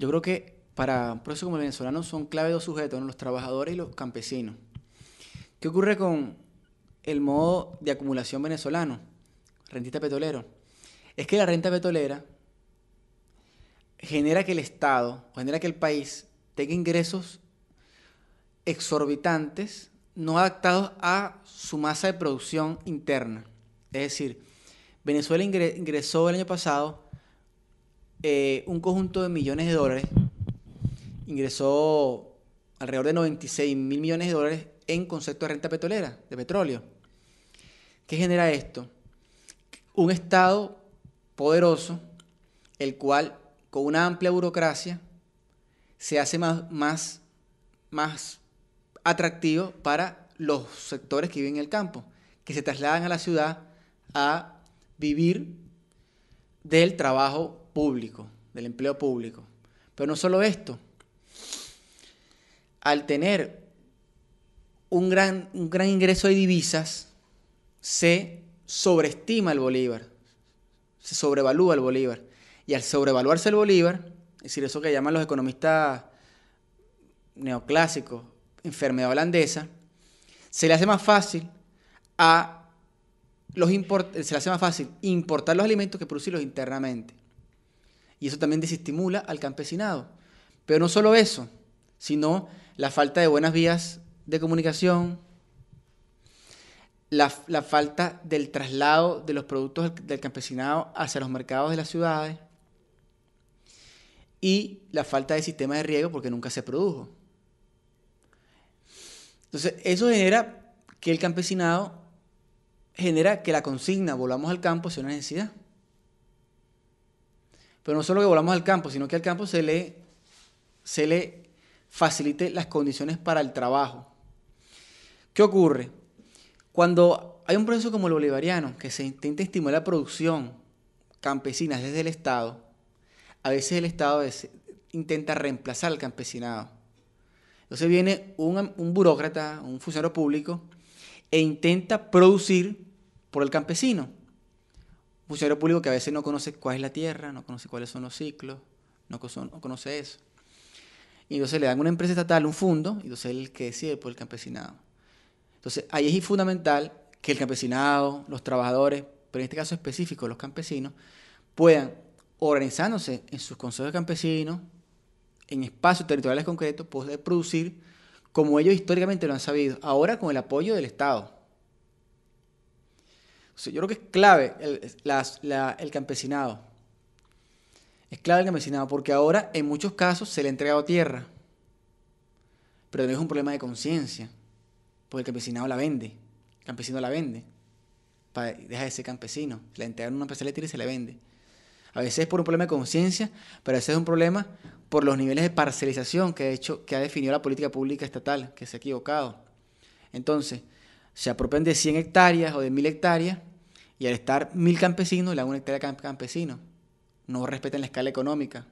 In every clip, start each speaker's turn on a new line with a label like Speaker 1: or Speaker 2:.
Speaker 1: Yo creo que para un proceso como el venezolano son clave dos sujetos, los trabajadores y los campesinos. ¿Qué ocurre con el modo de acumulación venezolano? rentista petrolero. Es que la renta petrolera genera que el Estado, genera que el país tenga ingresos exorbitantes no adaptados a su masa de producción interna. Es decir, Venezuela ingresó el año pasado eh, un conjunto de millones de dólares, ingresó alrededor de 96 mil millones de dólares en concepto de renta petrolera, de petróleo. ¿Qué genera esto? Un Estado poderoso, el cual con una amplia burocracia se hace más, más, más atractivo para los sectores que viven en el campo, que se trasladan a la ciudad a vivir del trabajo público, del empleo público. Pero no solo esto, al tener un gran, un gran ingreso de divisas, se sobreestima el bolívar, se sobrevalúa el bolívar. Y al sobrevaluarse el bolívar, es decir, eso que llaman los economistas neoclásicos, enfermedad holandesa, se le hace más fácil a los se le hace más fácil importar los alimentos que producirlos internamente y eso también desestimula al campesinado. Pero no solo eso, sino la falta de buenas vías de comunicación, la, falta del traslado de los productos del, campesinado hacia los mercados de las ciudades y la falta de sistema de riego porque nunca se produjo. Entonces, eso genera que el campesinado genera que la consigna, volvamos al campo, sea una necesidad. Pero no solo que volamos al campo, sino que al campo se le, se le facilite las condiciones para el trabajo. ¿Qué ocurre? Cuando hay un proceso como el bolivariano, que se intenta estimular la producción campesina desde el Estado, a veces el Estado intenta reemplazar al campesinado. Entonces viene un, un burócrata, un funcionario público, e intenta producir por el campesino funcionario público que a veces no conoce cuál es la tierra, no conoce cuáles son los ciclos, no, conoce eso. Y entonces le dan una empresa estatal, un fondo, y entonces es el que decide por el campesinado. Entonces ahí es fundamental que el campesinado, los trabajadores, pero en este caso específico los campesinos, puedan, organizándose en sus consejos de campesinos, en espacios territoriales concretos, poder producir como ellos históricamente lo han sabido, ahora con el apoyo del Estado yo creo que es clave el, campesinado. Es clave el campesinado porque ahora en muchos casos se le ha entregado tierra. Pero no es un problema de conciencia. Porque el campesinado la vende. El campesino la vende. Deja de ser campesino. le la entregan una empresa y se le vende. A veces es por un problema de conciencia, pero a veces es un problema por los niveles de parcelización que ha, hecho, que ha definido la política pública estatal, que se ha equivocado. Entonces, se apropian de 100 hectáreas o de 1000 hectáreas y al estar mil campesinos, la unidad una hectárea campesino. No respetan la escala económica.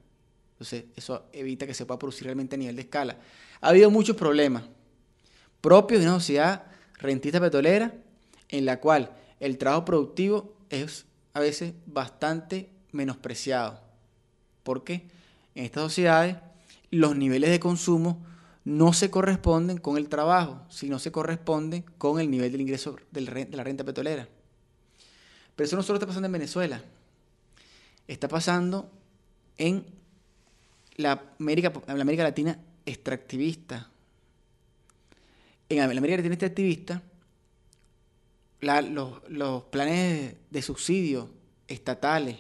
Speaker 1: Entonces, eso evita que se pueda producir realmente a nivel de escala. Ha habido muchos problemas propios de una sociedad rentista petrolera en la cual el trabajo productivo es a veces bastante menospreciado. ¿Por qué? En estas sociedades los niveles de consumo no se corresponden con el trabajo, sino se corresponden con el nivel del ingreso de la renta petrolera. Pero eso no solo está pasando en Venezuela, está pasando en la América, la América Latina extractivista. En la América Latina extractivista, los, los, planes de subsidio estatales,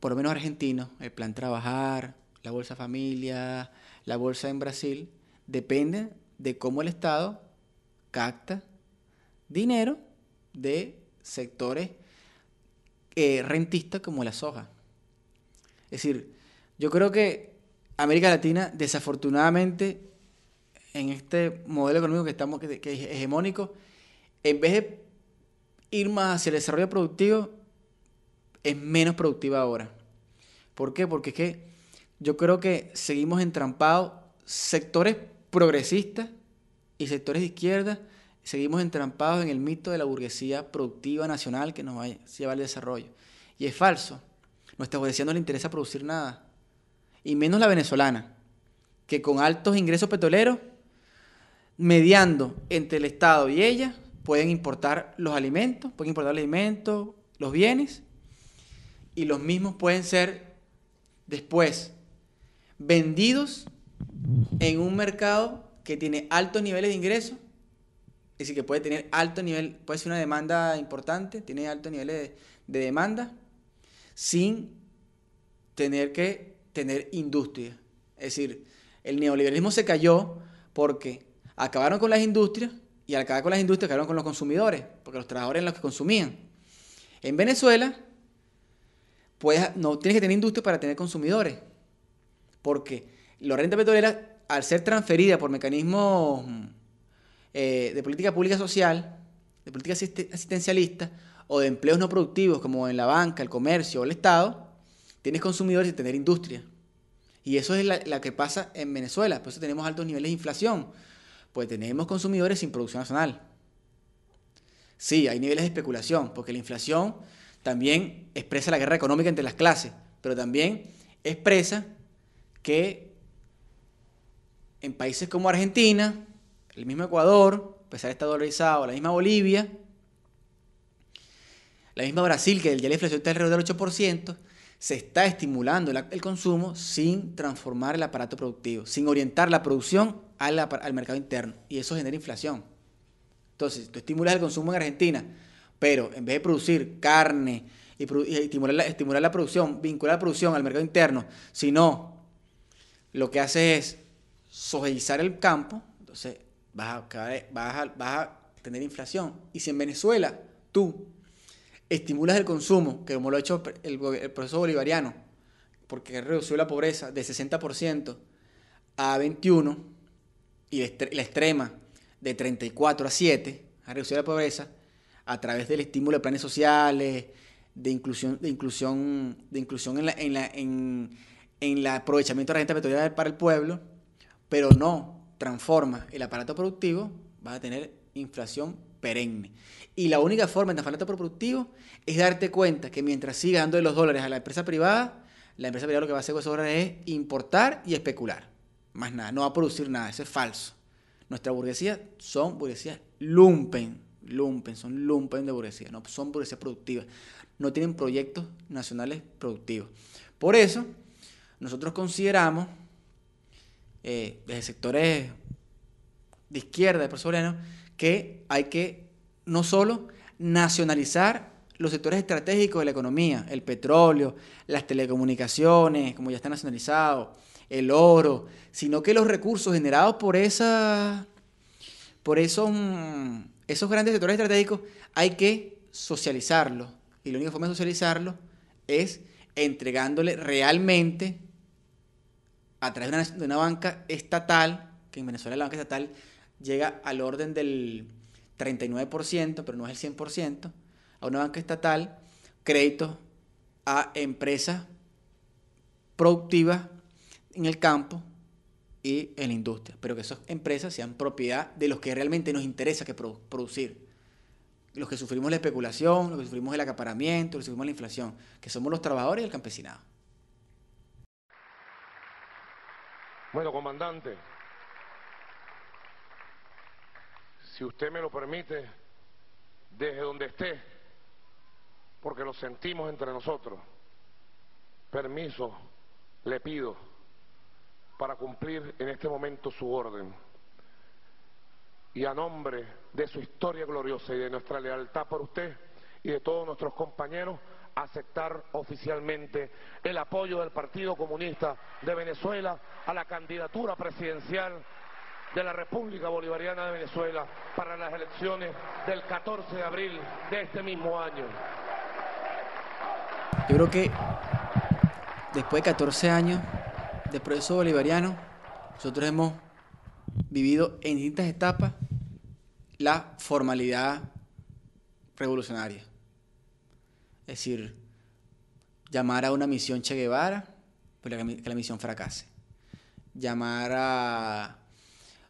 Speaker 1: por lo menos argentinos, el plan trabajar, la bolsa familia, la bolsa en Brasil, dependen de cómo el Estado capta dinero de sectores rentista como la soja. Es decir, yo creo que América Latina, desafortunadamente, en este modelo económico que estamos, que es hegemónico, en vez de ir más hacia el desarrollo productivo, es menos productiva ahora. ¿Por qué? Porque es que yo creo que seguimos entrampados sectores progresistas y sectores de izquierda seguimos entrampados en el mito de la burguesía productiva nacional que nos va a llevar al desarrollo. Y es falso. Nuestra burguesía no le interesa producir nada. Y menos la venezolana, que con altos ingresos petroleros, mediando entre el Estado y ella, pueden importar los alimentos, pueden importar los alimentos, los bienes, y los mismos pueden ser después vendidos en un mercado que tiene altos niveles de ingresos es decir, que puede tener alto nivel, puede ser una demanda importante, tiene alto nivel de, demanda, sin tener que tener industria. Es decir, el neoliberalismo se cayó porque acabaron con las industrias y al acabar con las industrias acabaron con los consumidores, porque los trabajadores eran los que consumían. En Venezuela, pues no tienes que tener industria para tener consumidores, porque la renta petrolera, al ser transferida por mecanismos eh, de política pública social, de política asistencialista o de empleos no productivos como en la banca, el comercio o el Estado, tienes consumidores y tener industria. Y eso es lo que pasa en Venezuela. Por eso tenemos altos niveles de inflación. Pues tenemos consumidores sin producción nacional. Sí, hay niveles de especulación, porque la inflación también expresa la guerra económica entre las clases, pero también expresa que en países como Argentina, el mismo Ecuador, a pesar de estar dolarizado, la misma Bolivia, la misma Brasil, que el ya la inflación está alrededor del 8%, se está estimulando el consumo sin transformar el aparato productivo, sin orientar la producción al, mercado interno. Y eso genera inflación. Entonces, tú estimulas el consumo en Argentina, pero en vez de producir carne y, estimular, la, producción, vincular la producción al mercado interno, sino lo que hace es sojeizar el campo, entonces vas a, tener inflación. Y si en Venezuela tú estimulas el consumo, que como lo ha hecho el, proceso bolivariano, porque redució la pobreza de 60% a 21 y la extrema de 34 a 7, ha reducido la pobreza, a través del estímulo de planes sociales, de inclusión, de inclusión, de inclusión en la, en aprovechamiento de la renta petrolera para el pueblo, pero no transforma el aparato productivo, vas a tener inflación perenne. Y la única forma de el aparato productivo es darte cuenta que mientras sigas dando los dólares a la empresa privada, la empresa privada lo que va a hacer con esos dólares es importar y especular. Más nada, no va a producir nada, eso es falso. Nuestra burguesía son burguesías lumpen, lumpen, son lumpen de burguesía, no son burguesías productivas, no tienen proyectos nacionales productivos. Por eso, nosotros consideramos desde eh, sectores de izquierda, de venezolanos, que hay que no solo nacionalizar los sectores estratégicos de la economía, el petróleo, las telecomunicaciones, como ya está nacionalizado, el oro, sino que los recursos generados por esa, por esos, esos grandes sectores estratégicos hay que socializarlos. Y la única forma de socializarlos es entregándole realmente a través de una, banca estatal, que en Venezuela la banca estatal llega al orden del 39%, pero no es el 100%, a una banca estatal, créditos a empresas productivas en el campo y en la industria, pero que esas empresas sean propiedad de los que realmente nos interesa que producir. Los que sufrimos la especulación, los que sufrimos el acaparamiento, los que sufrimos la inflación, que somos los trabajadores y el campesinado. Bueno, comandante, si usted me lo permite, desde donde esté, porque lo sentimos entre nosotros, permiso le pido para cumplir en este momento su orden. Y a nombre de su historia gloriosa y de nuestra lealtad por usted y de todos nuestros compañeros, aceptar oficialmente el apoyo del Partido Comunista de Venezuela a la candidatura presidencial de la República Bolivariana de Venezuela para las elecciones del 14 de abril de este mismo año. Yo creo que después de 14 años de proceso bolivariano, nosotros hemos vivido en distintas etapas la formalidad revolucionaria. Es decir, llamar a una misión Che Guevara, pero pues, que, la misión fracase. Llamar a,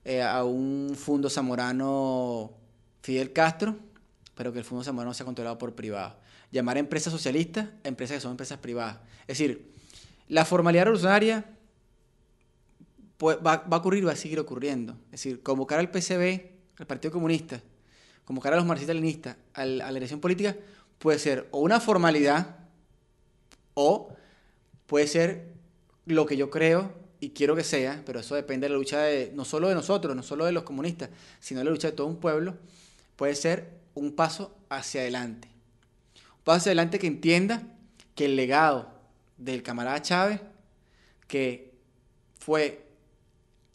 Speaker 1: eh, un fondo zamorano Fidel Castro, pero que el fondo zamorano sea controlado por privados. Llamar a empresas socialistas, empresas que son empresas privadas. Es decir, la formalidad revolucionaria pues, va, a ocurrir, va a seguir ocurriendo. Es decir, convocar al PCB, al Partido Comunista, convocar a los marxistas-leninistas a la elección política puede ser o una formalidad o puede ser lo que yo creo y quiero que sea, pero eso depende de la lucha de, no solo de nosotros, no solo de los comunistas, sino de la lucha de todo un pueblo, puede ser un paso hacia adelante. Un paso hacia adelante que entienda que el legado del camarada Chávez, que fue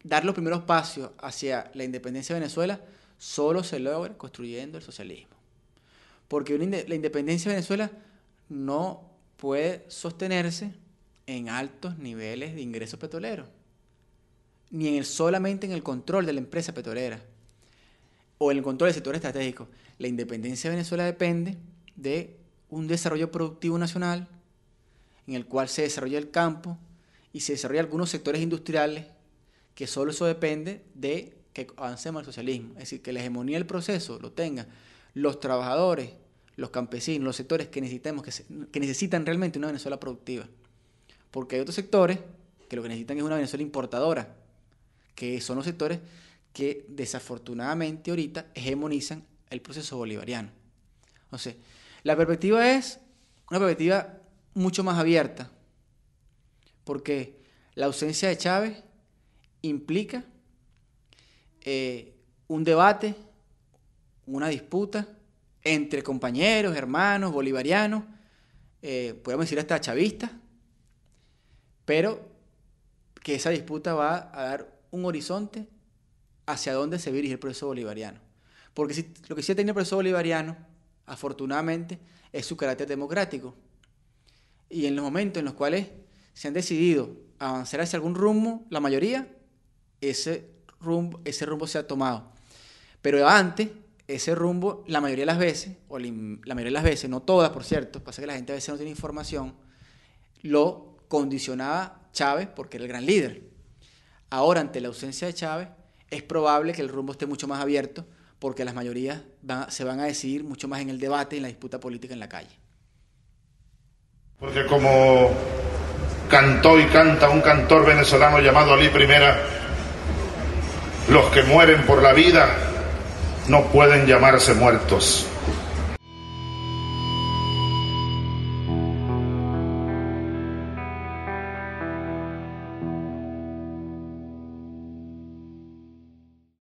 Speaker 1: dar los primeros pasos hacia la independencia de Venezuela, solo se logra construyendo el socialismo porque la independencia de Venezuela no puede sostenerse en altos niveles de ingresos petroleros, ni en solamente en el control de la empresa petrolera o en el control del sector estratégico. La independencia de Venezuela depende de un desarrollo productivo nacional en el cual se desarrolla el campo y se desarrollan algunos sectores industriales que solo eso depende de que avancemos al socialismo, es decir, que la hegemonía del proceso lo tenga los trabajadores, los campesinos, los sectores que necesitamos, que, necesitan realmente una Venezuela productiva. Porque hay otros sectores que lo que necesitan es una Venezuela importadora, que son los sectores que desafortunadamente ahorita hegemonizan el proceso bolivariano. Entonces, la perspectiva es una perspectiva mucho más abierta, porque la ausencia de Chávez implica eh, un debate una disputa entre compañeros, hermanos, bolivarianos, eh, podemos decir hasta chavistas, pero que esa disputa va a dar un horizonte hacia dónde se dirige el proceso bolivariano. Porque si, lo que sí ha tenido el proceso bolivariano, afortunadamente, es su carácter democrático. Y en los momentos en los cuales se han decidido avanzar hacia algún rumbo, la mayoría, ese rumbo, ese rumbo se ha tomado. Pero antes ese rumbo, la mayoría de las veces, o la, mayoría de las veces, no todas, por cierto, pasa que la gente a veces no tiene información, lo condicionaba Chávez porque era el gran líder. Ahora, ante la ausencia de Chávez, es probable que el rumbo esté mucho más abierto porque las mayorías se van a decidir mucho más en el debate y en la disputa política en la calle. Porque como cantó y canta un cantor venezolano llamado Ali Primera, los que mueren por la vida no pueden llamarse muertos